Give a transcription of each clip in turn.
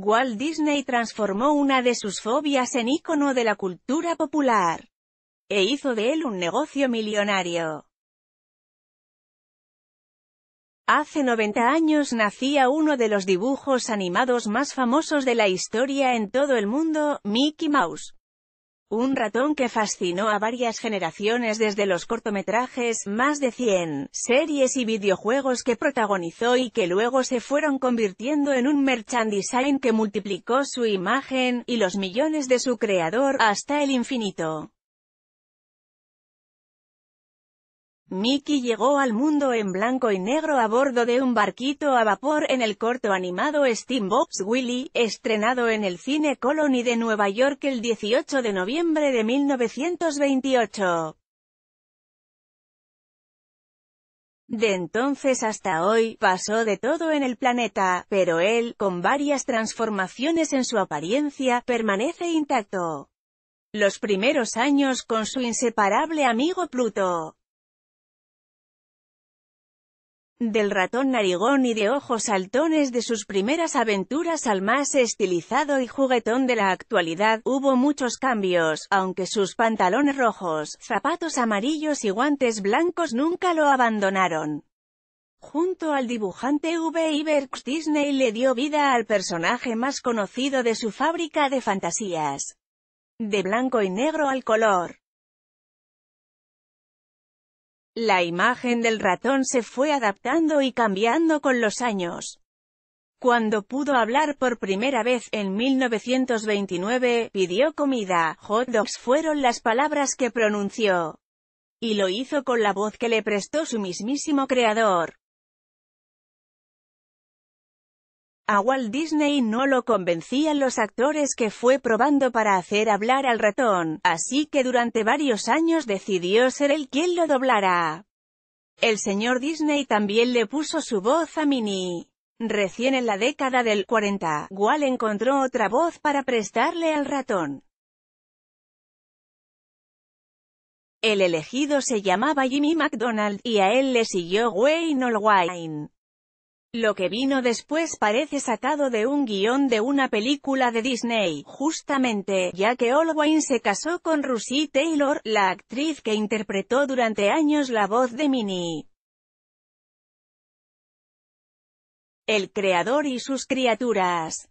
Walt Disney transformó una de sus fobias en ícono de la cultura popular. E hizo de él un negocio millonario. Hace 90 años nacía uno de los dibujos animados más famosos de la historia en todo el mundo, Mickey Mouse. Un ratón que fascinó a varias generaciones desde los cortometrajes, más de 100, series y videojuegos que protagonizó y que luego se fueron convirtiendo en un merchandising que multiplicó su imagen, y los millones de su creador, hasta el infinito. Mickey llegó al mundo en blanco y negro a bordo de un barquito a vapor en el corto animado Steambox Willy, estrenado en el Cine Colony de Nueva York el 18 de noviembre de 1928. De entonces hasta hoy, pasó de todo en el planeta, pero él, con varias transformaciones en su apariencia, permanece intacto. Los primeros años con su inseparable amigo Pluto del ratón narigón y de ojos saltones de sus primeras aventuras al más estilizado y juguetón de la actualidad, hubo muchos cambios, aunque sus pantalones rojos, zapatos amarillos y guantes blancos nunca lo abandonaron. Junto al dibujante V. Berks Disney le dio vida al personaje más conocido de su fábrica de fantasías. De blanco y negro al color. La imagen del ratón se fue adaptando y cambiando con los años. Cuando pudo hablar por primera vez, en 1929, pidió comida, hot dogs fueron las palabras que pronunció. Y lo hizo con la voz que le prestó su mismísimo creador. A Walt Disney no lo convencían los actores que fue probando para hacer hablar al ratón, así que durante varios años decidió ser el quien lo doblara. El señor Disney también le puso su voz a Minnie. Recién en la década del 40, Walt encontró otra voz para prestarle al ratón. El elegido se llamaba Jimmy McDonald, y a él le siguió Wayne Allwine. Lo que vino después parece sacado de un guión de una película de Disney, justamente, ya que Olwyn se casó con Russi Taylor, la actriz que interpretó durante años la voz de Minnie. El creador y sus criaturas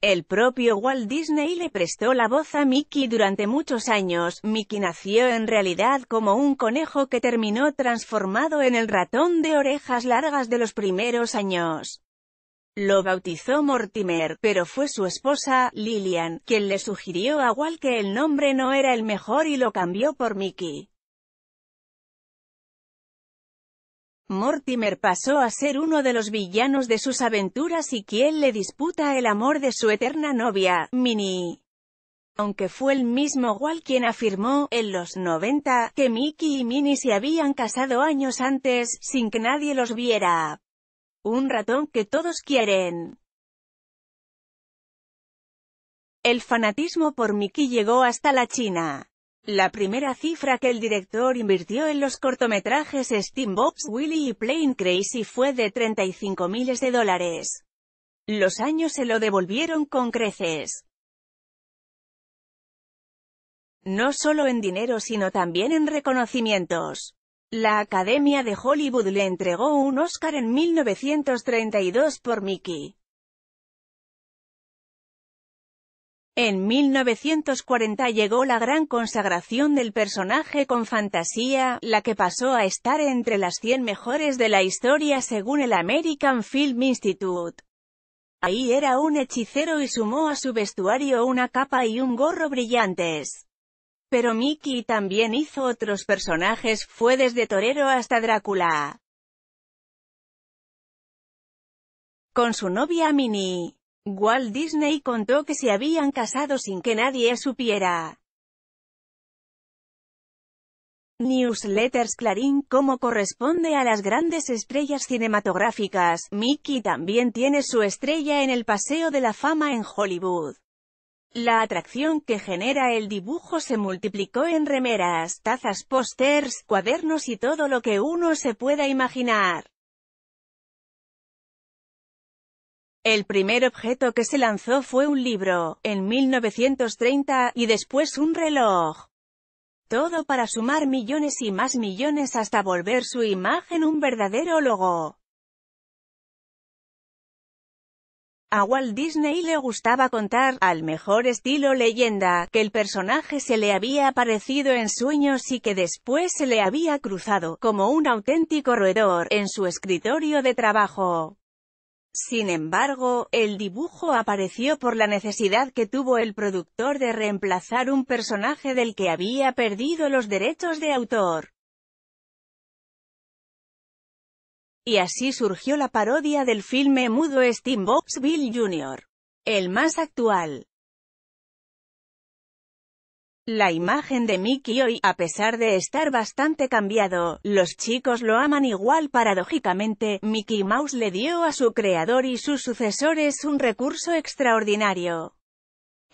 el propio Walt Disney le prestó la voz a Mickey durante muchos años. Mickey nació en realidad como un conejo que terminó transformado en el ratón de orejas largas de los primeros años. Lo bautizó Mortimer, pero fue su esposa, Lillian, quien le sugirió a Walt que el nombre no era el mejor y lo cambió por Mickey. Mortimer pasó a ser uno de los villanos de sus aventuras y quien le disputa el amor de su eterna novia, Minnie. Aunque fue el mismo Walt quien afirmó, en los 90, que Mickey y Minnie se habían casado años antes, sin que nadie los viera. Un ratón que todos quieren. El fanatismo por Mickey llegó hasta la China. La primera cifra que el director invirtió en los cortometrajes Steam Willy y Plain Crazy fue de 35 miles de dólares. Los años se lo devolvieron con creces. No solo en dinero sino también en reconocimientos. La Academia de Hollywood le entregó un Oscar en 1932 por Mickey. En 1940 llegó la gran consagración del personaje con Fantasía, la que pasó a estar entre las 100 mejores de la historia según el American Film Institute. Ahí era un hechicero y sumó a su vestuario una capa y un gorro brillantes. Pero Mickey también hizo otros personajes, fue desde torero hasta Drácula. Con su novia Minnie. Walt Disney contó que se habían casado sin que nadie supiera. Newsletters Clarín Como corresponde a las grandes estrellas cinematográficas, Mickey también tiene su estrella en el Paseo de la Fama en Hollywood. La atracción que genera el dibujo se multiplicó en remeras, tazas, pósters, cuadernos y todo lo que uno se pueda imaginar. El primer objeto que se lanzó fue un libro, en 1930, y después un reloj. Todo para sumar millones y más millones hasta volver su imagen un verdadero logo. A Walt Disney le gustaba contar, al mejor estilo leyenda, que el personaje se le había aparecido en sueños y que después se le había cruzado, como un auténtico roedor, en su escritorio de trabajo. Sin embargo, el dibujo apareció por la necesidad que tuvo el productor de reemplazar un personaje del que había perdido los derechos de autor. Y así surgió la parodia del filme mudo Steamboat Bill Jr., el más actual. La imagen de Mickey hoy, a pesar de estar bastante cambiado, los chicos lo aman igual paradójicamente, Mickey Mouse le dio a su creador y sus sucesores un recurso extraordinario.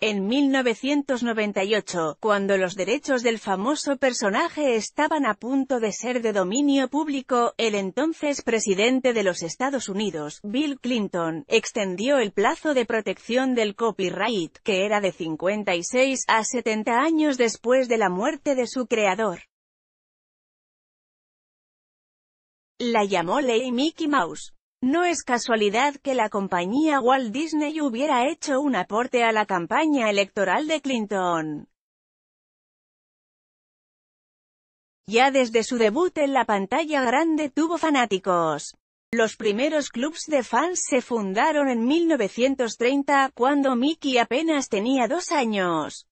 En 1998, cuando los derechos del famoso personaje estaban a punto de ser de dominio público, el entonces presidente de los Estados Unidos, Bill Clinton, extendió el plazo de protección del copyright, que era de 56 a 70 años después de la muerte de su creador. La llamó Ley Mickey Mouse. No es casualidad que la compañía Walt Disney hubiera hecho un aporte a la campaña electoral de Clinton. Ya desde su debut en la pantalla grande tuvo fanáticos. Los primeros clubs de fans se fundaron en 1930, cuando Mickey apenas tenía dos años.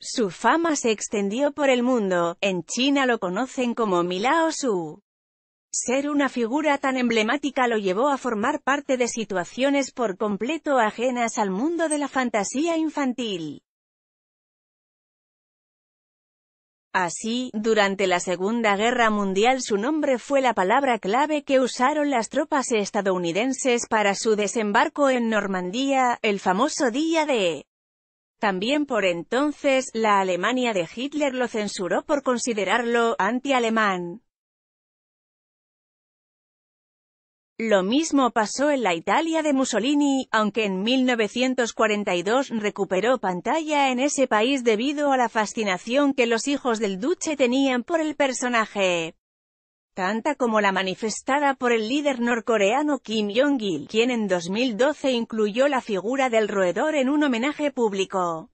Su fama se extendió por el mundo, en China lo conocen como Milao Su. Ser una figura tan emblemática lo llevó a formar parte de situaciones por completo ajenas al mundo de la fantasía infantil. Así, durante la Segunda Guerra Mundial su nombre fue la palabra clave que usaron las tropas estadounidenses para su desembarco en Normandía, el famoso día de... También por entonces, la Alemania de Hitler lo censuró por considerarlo anti-alemán. Lo mismo pasó en la Italia de Mussolini, aunque en 1942 recuperó pantalla en ese país debido a la fascinación que los hijos del duche tenían por el personaje, tanta como la manifestada por el líder norcoreano Kim Jong-il, quien en 2012 incluyó la figura del roedor en un homenaje público.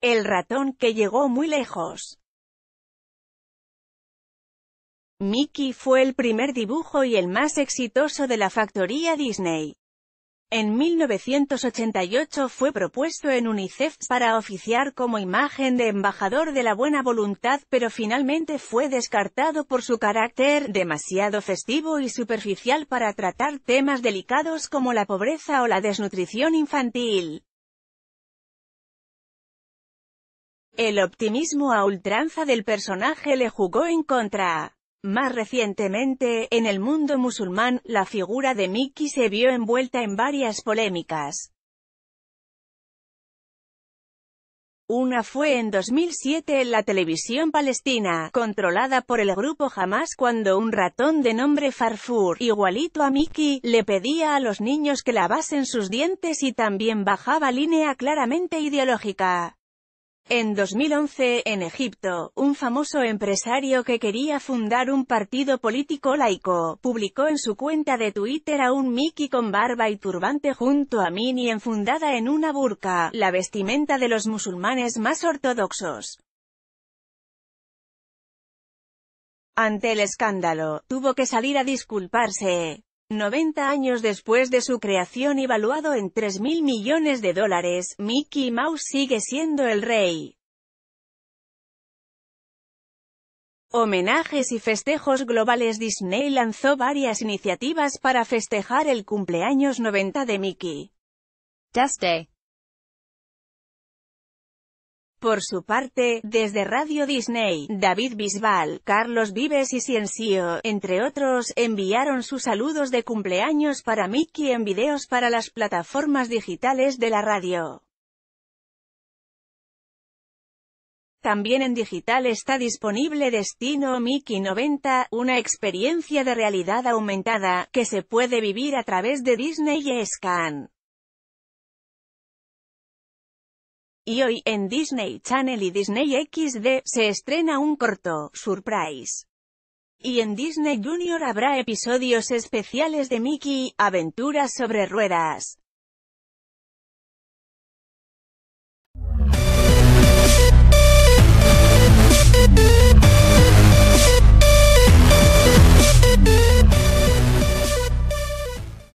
El ratón que llegó muy lejos. Mickey fue el primer dibujo y el más exitoso de la factoría Disney. En 1988 fue propuesto en UNICEF para oficiar como imagen de embajador de la buena voluntad pero finalmente fue descartado por su carácter demasiado festivo y superficial para tratar temas delicados como la pobreza o la desnutrición infantil. El optimismo a ultranza del personaje le jugó en contra. Más recientemente, en el mundo musulmán, la figura de Mickey se vio envuelta en varias polémicas. Una fue en 2007 en la televisión palestina, controlada por el grupo Hamas cuando un ratón de nombre Farfur, igualito a Mickey, le pedía a los niños que lavasen sus dientes y también bajaba línea claramente ideológica. En 2011, en Egipto, un famoso empresario que quería fundar un partido político laico, publicó en su cuenta de Twitter a un Mickey con barba y turbante junto a Minnie enfundada en una burka, la vestimenta de los musulmanes más ortodoxos. Ante el escándalo, tuvo que salir a disculparse. 90 años después de su creación y valuado en 3.000 millones de dólares, Mickey Mouse sigue siendo el rey. Homenajes y festejos globales Disney lanzó varias iniciativas para festejar el cumpleaños 90 de Mickey. Por su parte, desde Radio Disney, David Bisbal, Carlos Vives y Ciencio, entre otros, enviaron sus saludos de cumpleaños para Mickey en videos para las plataformas digitales de la radio. También en digital está disponible Destino Mickey 90, una experiencia de realidad aumentada, que se puede vivir a través de Disney y Scan. Y hoy, en Disney Channel y Disney XD, se estrena un corto, Surprise. Y en Disney Junior habrá episodios especiales de Mickey, aventuras sobre ruedas.